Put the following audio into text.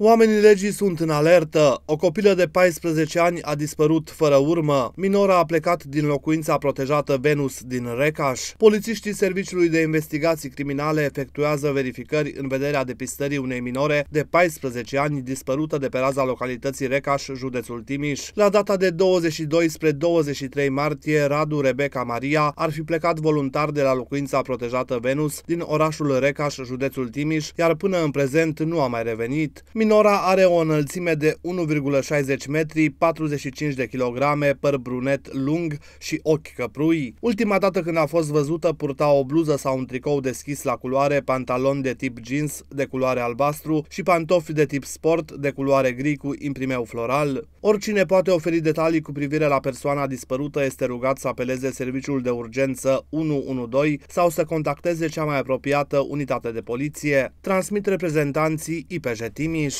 Oamenii legii sunt în alertă. O copilă de 14 ani a dispărut fără urmă. Minora a plecat din locuința protejată Venus din Recaș. Polițiștii Serviciului de Investigații Criminale efectuează verificări în vederea depistării unei minore de 14 ani dispărută de pe raza localității Recaș, județul Timiș. La data de 22 spre 23 martie, Radu Rebecca Maria ar fi plecat voluntar de la locuința protejată Venus din orașul Recaș, județul Timiș, iar până în prezent nu a mai revenit. Minora are o înălțime de 1,60 metri, 45 de kilograme, păr brunet lung și ochi căprui. Ultima dată când a fost văzută purta o bluză sau un tricou deschis la culoare, pantalon de tip jeans de culoare albastru și pantofi de tip sport de culoare gri cu imprimeu floral. Oricine poate oferi detalii cu privire la persoana dispărută este rugat să apeleze serviciul de urgență 112 sau să contacteze cea mai apropiată unitate de poliție. Transmit reprezentanții IPJ Timiș.